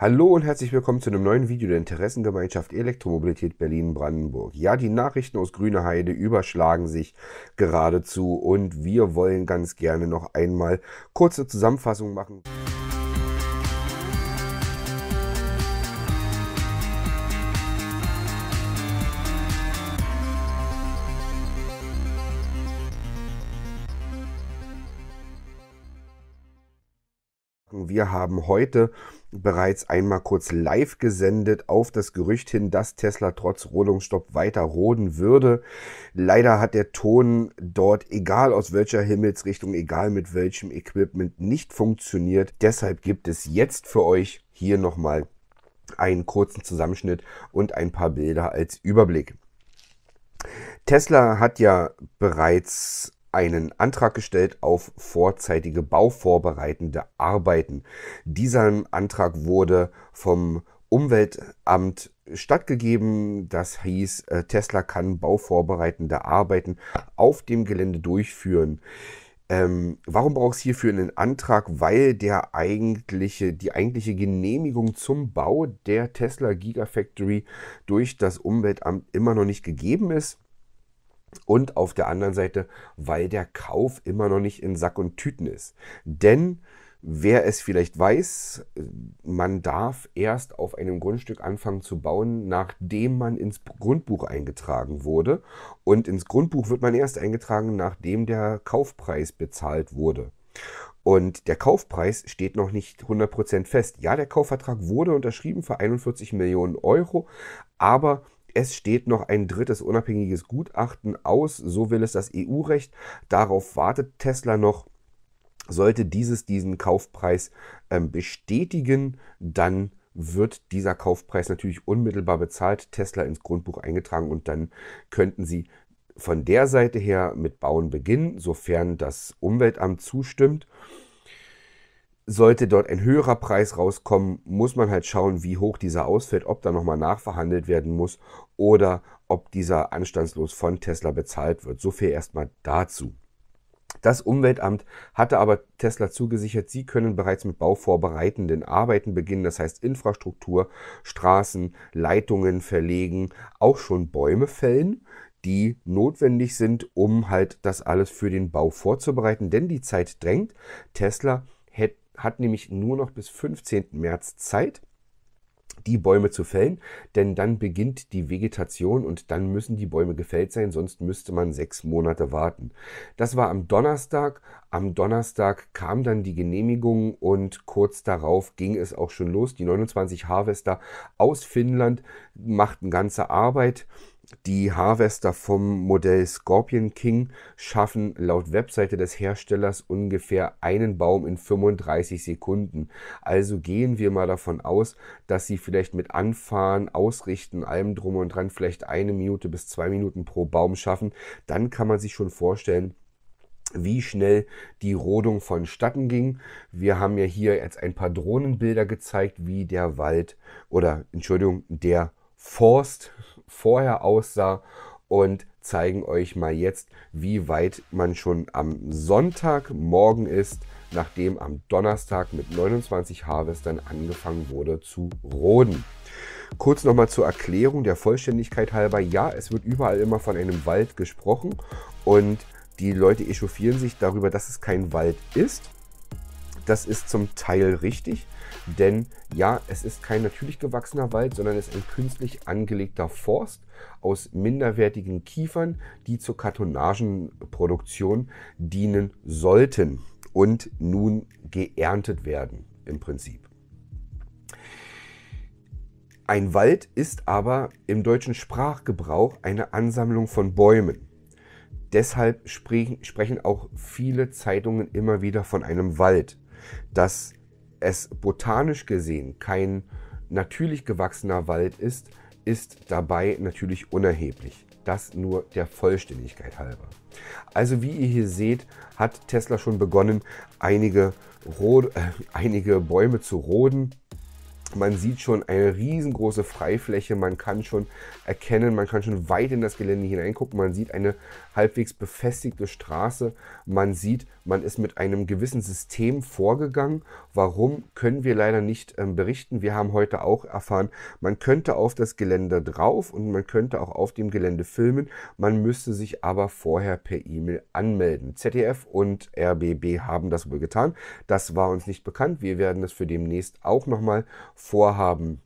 Hallo und herzlich willkommen zu einem neuen Video der Interessengemeinschaft Elektromobilität Berlin-Brandenburg. Ja, die Nachrichten aus Grüne Heide überschlagen sich geradezu und wir wollen ganz gerne noch einmal kurze Zusammenfassung machen. Wir haben heute bereits einmal kurz live gesendet auf das Gerücht hin, dass Tesla trotz Rodungsstopp weiter roden würde. Leider hat der Ton dort, egal aus welcher Himmelsrichtung, egal mit welchem Equipment, nicht funktioniert. Deshalb gibt es jetzt für euch hier nochmal einen kurzen Zusammenschnitt und ein paar Bilder als Überblick. Tesla hat ja bereits einen Antrag gestellt auf vorzeitige bauvorbereitende Arbeiten. Dieser Antrag wurde vom Umweltamt stattgegeben. Das hieß, äh, Tesla kann bauvorbereitende Arbeiten auf dem Gelände durchführen. Ähm, warum braucht es hierfür einen Antrag? Weil der eigentliche, die eigentliche Genehmigung zum Bau der Tesla Gigafactory durch das Umweltamt immer noch nicht gegeben ist. Und auf der anderen Seite, weil der Kauf immer noch nicht in Sack und Tüten ist. Denn Wer es vielleicht weiß, man darf erst auf einem Grundstück anfangen zu bauen, nachdem man ins Grundbuch eingetragen wurde. Und ins Grundbuch wird man erst eingetragen, nachdem der Kaufpreis bezahlt wurde. Und der Kaufpreis steht noch nicht 100% fest. Ja, der Kaufvertrag wurde unterschrieben für 41 Millionen Euro, aber es steht noch ein drittes unabhängiges Gutachten aus, so will es das EU-Recht. Darauf wartet Tesla noch. Sollte dieses diesen Kaufpreis ähm, bestätigen, dann wird dieser Kaufpreis natürlich unmittelbar bezahlt, Tesla ins Grundbuch eingetragen und dann könnten Sie von der Seite her mit Bauen beginnen, sofern das Umweltamt zustimmt. Sollte dort ein höherer Preis rauskommen, muss man halt schauen, wie hoch dieser ausfällt, ob da nochmal nachverhandelt werden muss oder ob dieser anstandslos von Tesla bezahlt wird. So viel erstmal dazu. Das Umweltamt hatte aber Tesla zugesichert, sie können bereits mit bauvorbereitenden Arbeiten beginnen, das heißt Infrastruktur, Straßen, Leitungen verlegen, auch schon Bäume fällen, die notwendig sind, um halt das alles für den Bau vorzubereiten, denn die Zeit drängt. Tesla hat nämlich nur noch bis 15. März Zeit, die Bäume zu fällen, denn dann beginnt die Vegetation und dann müssen die Bäume gefällt sein, sonst müsste man sechs Monate warten. Das war am Donnerstag. Am Donnerstag kam dann die Genehmigung und kurz darauf ging es auch schon los. Die 29 Harvester aus Finnland machten ganze Arbeit die Harvester vom Modell Scorpion King schaffen laut Webseite des Herstellers ungefähr einen Baum in 35 Sekunden. Also gehen wir mal davon aus, dass sie vielleicht mit Anfahren, Ausrichten, allem drum und dran vielleicht eine Minute bis zwei Minuten pro Baum schaffen. Dann kann man sich schon vorstellen, wie schnell die Rodung vonstatten ging. Wir haben ja hier jetzt ein paar Drohnenbilder gezeigt, wie der Wald oder Entschuldigung, der Forst vorher aussah und zeigen euch mal jetzt, wie weit man schon am Sonntagmorgen ist, nachdem am Donnerstag mit 29 Harvestern angefangen wurde zu roden. Kurz nochmal zur Erklärung der Vollständigkeit halber. Ja, es wird überall immer von einem Wald gesprochen und die Leute echauffieren sich darüber, dass es kein Wald ist. Das ist zum Teil richtig, denn ja, es ist kein natürlich gewachsener Wald, sondern es ist ein künstlich angelegter Forst aus minderwertigen Kiefern, die zur Kartonagenproduktion dienen sollten und nun geerntet werden im Prinzip. Ein Wald ist aber im deutschen Sprachgebrauch eine Ansammlung von Bäumen. Deshalb sprechen, auch viele Zeitungen immer wieder von einem Wald dass es botanisch gesehen kein natürlich gewachsener Wald ist, ist dabei natürlich unerheblich. Das nur der Vollständigkeit halber. Also wie ihr hier seht, hat Tesla schon begonnen, einige, Rod äh, einige Bäume zu roden man sieht schon eine riesengroße Freifläche, man kann schon erkennen, man kann schon weit in das Gelände hineingucken, man sieht eine halbwegs befestigte Straße, man sieht, man ist mit einem gewissen System vorgegangen. Warum können wir leider nicht ähm, berichten? Wir haben heute auch erfahren, man könnte auf das Gelände drauf und man könnte auch auf dem Gelände filmen, man müsste sich aber vorher per E-Mail anmelden. ZDF und RBB haben das wohl getan, das war uns nicht bekannt, wir werden das für demnächst auch nochmal vorhaben,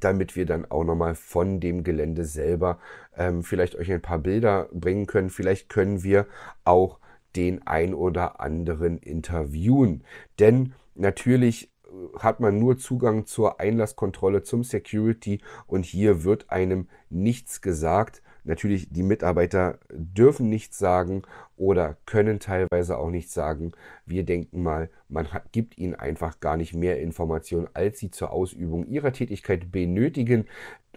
damit wir dann auch nochmal von dem Gelände selber ähm, vielleicht euch ein paar Bilder bringen können. Vielleicht können wir auch den ein oder anderen interviewen. Denn natürlich äh, hat man nur Zugang zur Einlasskontrolle, zum Security und hier wird einem nichts gesagt, Natürlich, die Mitarbeiter dürfen nichts sagen oder können teilweise auch nichts sagen. Wir denken mal, man hat, gibt ihnen einfach gar nicht mehr Informationen, als sie zur Ausübung ihrer Tätigkeit benötigen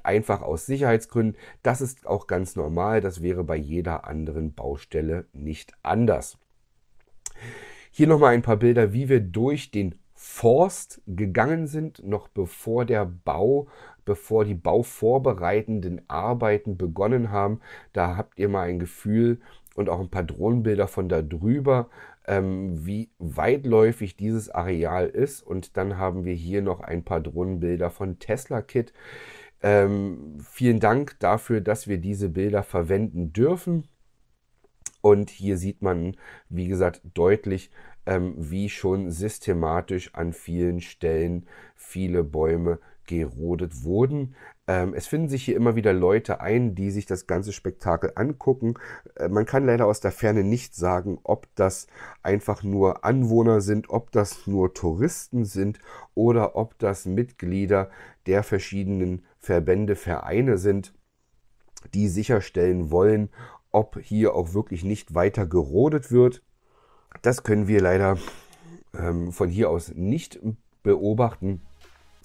einfach aus Sicherheitsgründen. Das ist auch ganz normal. Das wäre bei jeder anderen Baustelle nicht anders. Hier nochmal ein paar Bilder, wie wir durch den Forst gegangen sind, noch bevor der Bau bevor die bauvorbereitenden Arbeiten begonnen haben. Da habt ihr mal ein Gefühl und auch ein paar Drohnenbilder von da drüber, ähm, wie weitläufig dieses Areal ist. Und dann haben wir hier noch ein paar Drohnenbilder von Tesla Kit. Ähm, vielen Dank dafür, dass wir diese Bilder verwenden dürfen. Und hier sieht man, wie gesagt, deutlich, ähm, wie schon systematisch an vielen Stellen viele Bäume gerodet wurden. Ähm, es finden sich hier immer wieder Leute ein, die sich das ganze Spektakel angucken. Äh, man kann leider aus der Ferne nicht sagen, ob das einfach nur Anwohner sind, ob das nur Touristen sind oder ob das Mitglieder der verschiedenen Verbände, Vereine sind, die sicherstellen wollen, ob hier auch wirklich nicht weiter gerodet wird. Das können wir leider ähm, von hier aus nicht beobachten.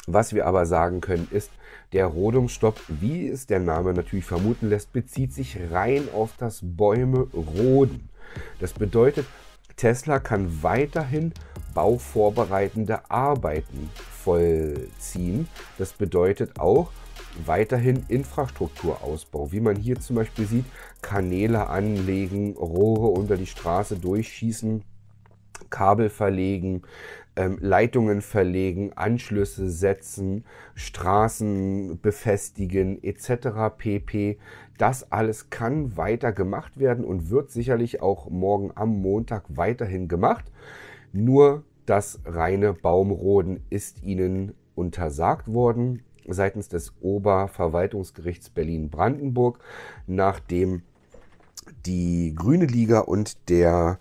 Was wir aber sagen können ist, der Rodungsstopp, wie es der Name natürlich vermuten lässt, bezieht sich rein auf das Bäume roden. Das bedeutet, Tesla kann weiterhin bauvorbereitende Arbeiten vollziehen. Das bedeutet auch weiterhin Infrastrukturausbau, wie man hier zum Beispiel sieht, Kanäle anlegen, Rohre unter die Straße durchschießen, Kabel verlegen, ähm, Leitungen verlegen, Anschlüsse setzen, Straßen befestigen etc. pp. Das alles kann weiter gemacht werden und wird sicherlich auch morgen am Montag weiterhin gemacht. Nur das reine Baumroden ist ihnen untersagt worden seitens des Oberverwaltungsgerichts Berlin-Brandenburg, nachdem die Grüne Liga und der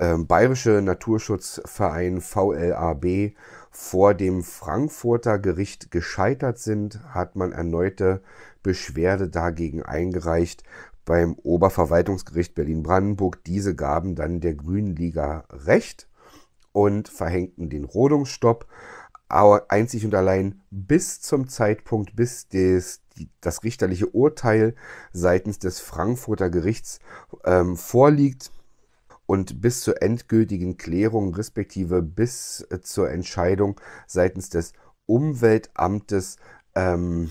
ähm, Bayerische Naturschutzverein VLAB vor dem Frankfurter Gericht gescheitert sind, hat man erneute Beschwerde dagegen eingereicht beim Oberverwaltungsgericht Berlin-Brandenburg. Diese gaben dann der Grünen Liga Recht und verhängten den Rodungsstopp, aber einzig und allein bis zum Zeitpunkt, bis des, das richterliche Urteil seitens des Frankfurter Gerichts ähm, vorliegt und bis zur endgültigen Klärung respektive bis äh, zur Entscheidung seitens des Umweltamtes ähm,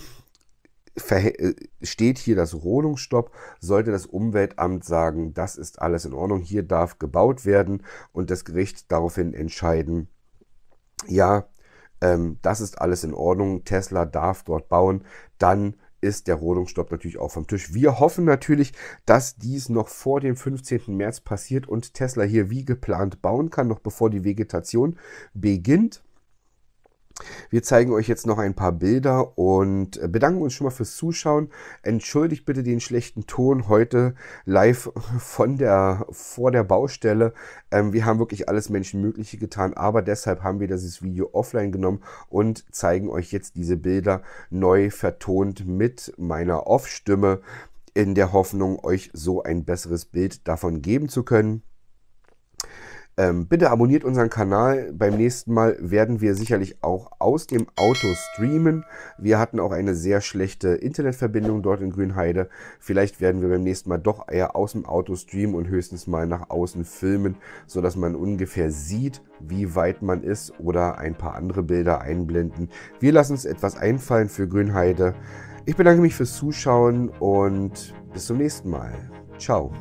äh, steht hier das Rodungsstopp, sollte das Umweltamt sagen, das ist alles in Ordnung, hier darf gebaut werden und das Gericht daraufhin entscheiden, ja, ähm, das ist alles in Ordnung, Tesla darf dort bauen, dann ist der Rodungsstopp natürlich auch vom Tisch. Wir hoffen natürlich, dass dies noch vor dem 15. März passiert und Tesla hier wie geplant bauen kann, noch bevor die Vegetation beginnt. Wir zeigen euch jetzt noch ein paar Bilder und äh, bedanken uns schon mal fürs Zuschauen. Entschuldigt bitte den schlechten Ton heute live von der, vor der Baustelle. Ähm, wir haben wirklich alles Menschenmögliche getan, aber deshalb haben wir dieses Video offline genommen und zeigen euch jetzt diese Bilder neu vertont mit meiner Off-Stimme in der Hoffnung, euch so ein besseres Bild davon geben zu können. Ähm, bitte abonniert unseren Kanal. Beim nächsten Mal werden wir sicherlich auch aus dem Auto streamen. Wir hatten auch eine sehr schlechte Internetverbindung dort in Grünheide. Vielleicht werden wir beim nächsten Mal doch eher aus dem Auto streamen und höchstens mal nach außen filmen, sodass man ungefähr sieht, wie weit man ist oder ein paar andere Bilder einblenden. Wir lassen uns etwas einfallen für Grünheide. Ich bedanke mich fürs Zuschauen und bis zum nächsten Mal. Ciao.